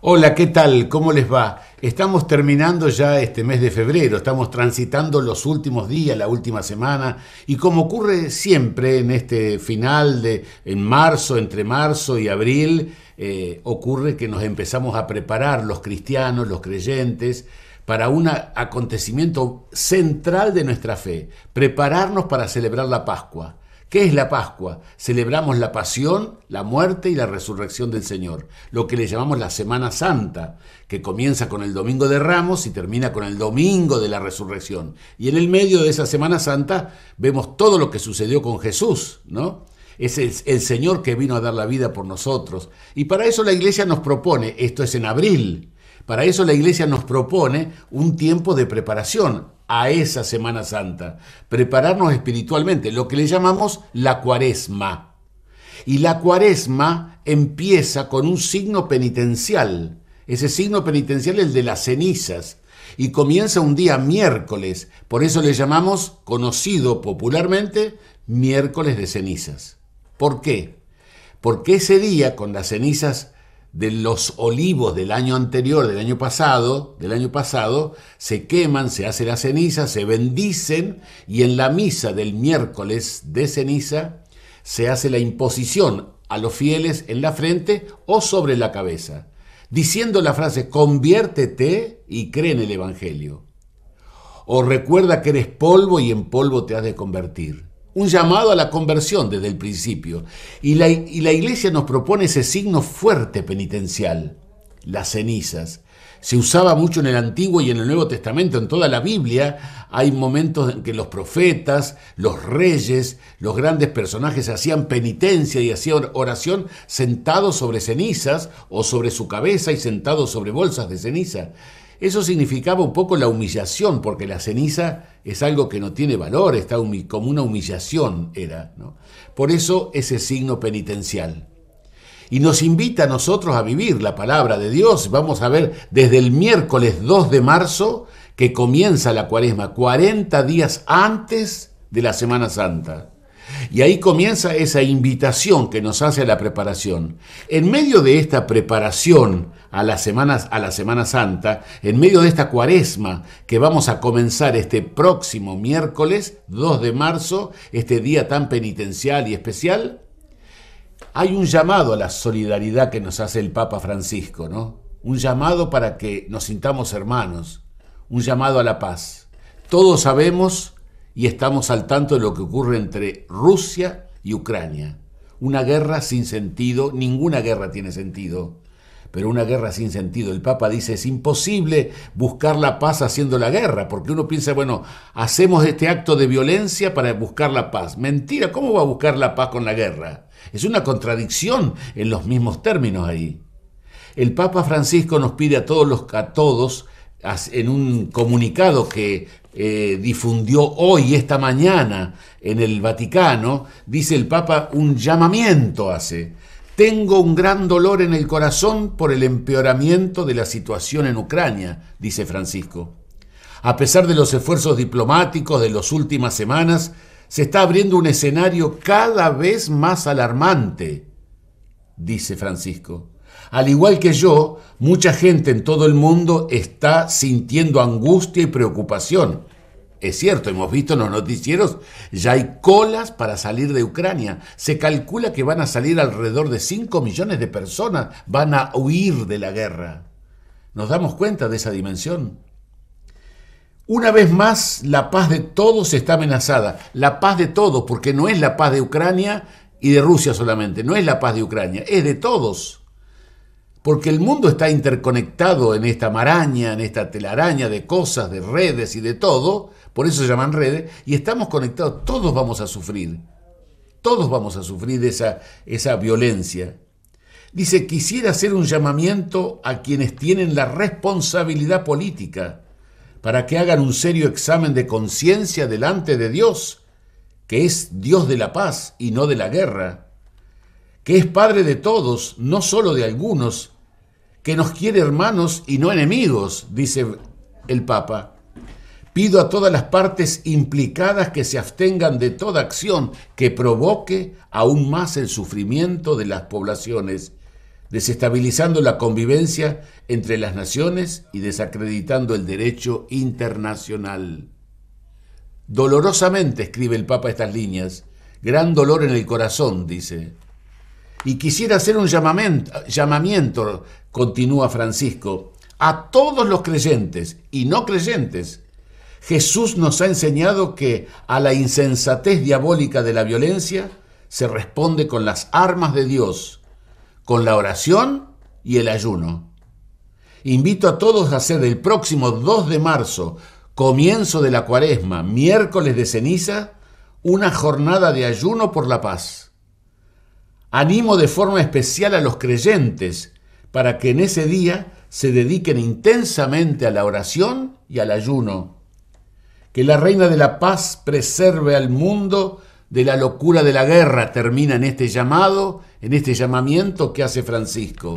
Hola, ¿qué tal? ¿Cómo les va? Estamos terminando ya este mes de febrero, estamos transitando los últimos días, la última semana, y como ocurre siempre en este final de en marzo, entre marzo y abril, eh, ocurre que nos empezamos a preparar los cristianos, los creyentes, para un acontecimiento central de nuestra fe, prepararnos para celebrar la Pascua. ¿Qué es la Pascua? Celebramos la pasión, la muerte y la resurrección del Señor, lo que le llamamos la Semana Santa, que comienza con el Domingo de Ramos y termina con el Domingo de la Resurrección. Y en el medio de esa Semana Santa vemos todo lo que sucedió con Jesús, ¿no? Es el, el Señor que vino a dar la vida por nosotros. Y para eso la iglesia nos propone, esto es en abril, para eso la iglesia nos propone un tiempo de preparación a esa Semana Santa, prepararnos espiritualmente, lo que le llamamos la cuaresma. Y la cuaresma empieza con un signo penitencial, ese signo penitencial es el de las cenizas, y comienza un día miércoles, por eso le llamamos, conocido popularmente, miércoles de cenizas. ¿Por qué? Porque ese día, con las cenizas de los olivos del año anterior, del año pasado, del año pasado, se queman, se hace la ceniza, se bendicen y en la misa del miércoles de ceniza se hace la imposición a los fieles en la frente o sobre la cabeza, diciendo la frase conviértete y cree en el Evangelio. O recuerda que eres polvo y en polvo te has de convertir un llamado a la conversión desde el principio. Y la, iglesia nos propone ese signo fuerte penitencial, las cenizas se usaba mucho en el Antiguo y en el Nuevo Testamento, en toda la Biblia, hay momentos en que los profetas, los reyes, los grandes personajes hacían penitencia y hacían oración sentados sobre cenizas o sobre su cabeza y sentados sobre bolsas de ceniza. Eso significaba un poco la humillación, porque la ceniza es algo que no tiene valor, está como una humillación era. Por eso ese signo penitencial. Y nos invita a nosotros a vivir la palabra de Dios. Vamos a ver desde el miércoles 2 de marzo que comienza la cuaresma, 40 días antes de la Semana Santa. Y ahí comienza esa invitación que nos hace a la preparación. En medio de esta preparación a la, semanas, a la Semana Santa, en medio de esta cuaresma que vamos a comenzar este próximo miércoles 2 de marzo, este día tan penitencial y especial, hay un llamado a la solidaridad que nos hace el Papa Francisco, ¿no? Un llamado para que nos sintamos hermanos, un llamado a la paz. Todos sabemos y estamos al tanto de lo que ocurre entre Rusia y Ucrania. Una guerra sin sentido, ninguna guerra tiene sentido pero una guerra sin sentido. El Papa dice, es imposible buscar la paz haciendo la guerra, porque uno piensa, bueno, hacemos este acto de violencia para buscar la paz. Mentira, ¿cómo va a buscar la paz con la guerra? Es una contradicción en los mismos términos ahí. El Papa Francisco nos pide a todos los a todos en un comunicado que eh, difundió hoy, esta mañana, en el Vaticano, dice el Papa, un llamamiento hace tengo un gran dolor en el corazón por el empeoramiento de la situación en Ucrania, dice Francisco. A pesar de los esfuerzos diplomáticos de las últimas semanas, se está abriendo un escenario cada vez más alarmante, dice Francisco. Al igual que yo, mucha gente en todo el mundo está sintiendo angustia y preocupación es cierto, hemos visto en los noticieros, ya hay colas para salir de Ucrania. Se calcula que van a salir alrededor de 5 millones de personas, van a huir de la guerra. ¿Nos damos cuenta de esa dimensión? Una vez más, la paz de todos está amenazada. La paz de todos, porque no es la paz de Ucrania y de Rusia solamente, no es la paz de Ucrania, es de todos. Porque el mundo está interconectado en esta maraña, en esta telaraña de cosas, de redes y de todo, por eso se llaman redes, y estamos conectados, todos vamos a sufrir, todos vamos a sufrir esa, esa violencia. Dice, quisiera hacer un llamamiento a quienes tienen la responsabilidad política para que hagan un serio examen de conciencia delante de Dios, que es Dios de la paz y no de la guerra, que es Padre de todos, no solo de algunos, que nos quiere hermanos y no enemigos, dice el Papa, Pido a todas las partes implicadas que se abstengan de toda acción que provoque aún más el sufrimiento de las poblaciones, desestabilizando la convivencia entre las naciones y desacreditando el derecho internacional. Dolorosamente escribe el Papa estas líneas, gran dolor en el corazón, dice. Y quisiera hacer un llamamiento, llamamiento continúa Francisco, a todos los creyentes y no creyentes, Jesús nos ha enseñado que a la insensatez diabólica de la violencia se responde con las armas de Dios, con la oración y el ayuno. Invito a todos a hacer el próximo 2 de marzo, comienzo de la cuaresma, miércoles de ceniza, una jornada de ayuno por la paz. Animo de forma especial a los creyentes para que en ese día se dediquen intensamente a la oración y al ayuno que la reina de la paz preserve al mundo de la locura de la guerra, termina en este llamado, en este llamamiento que hace Francisco.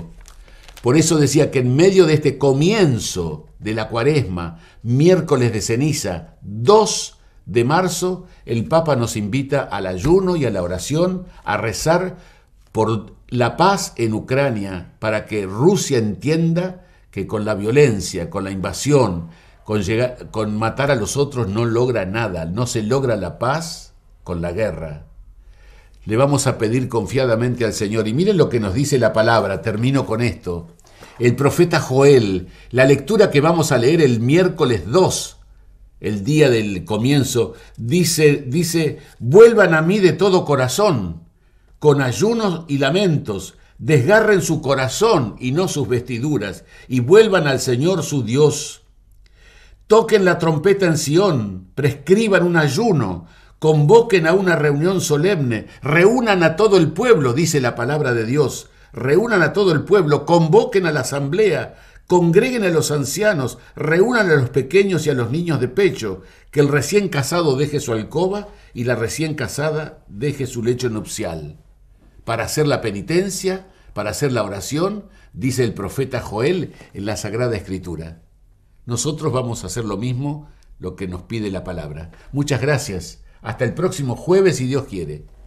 Por eso decía que en medio de este comienzo de la cuaresma, miércoles de ceniza, 2 de marzo, el Papa nos invita al ayuno y a la oración, a rezar por la paz en Ucrania, para que Rusia entienda que con la violencia, con la invasión, con, con matar a los otros no logra nada, no se logra la paz con la guerra. Le vamos a pedir confiadamente al Señor. Y miren lo que nos dice la palabra, termino con esto. El profeta Joel, la lectura que vamos a leer el miércoles 2, el día del comienzo, dice, dice, vuelvan a mí de todo corazón, con ayunos y lamentos, desgarren su corazón y no sus vestiduras, y vuelvan al Señor su Dios Toquen la trompeta en Sión, prescriban un ayuno, convoquen a una reunión solemne, reúnan a todo el pueblo, dice la palabra de Dios, reúnan a todo el pueblo, convoquen a la asamblea, congreguen a los ancianos, reúnan a los pequeños y a los niños de pecho, que el recién casado deje su alcoba y la recién casada deje su lecho nupcial. Para hacer la penitencia, para hacer la oración, dice el profeta Joel en la Sagrada Escritura. Nosotros vamos a hacer lo mismo, lo que nos pide la palabra. Muchas gracias. Hasta el próximo jueves, si Dios quiere.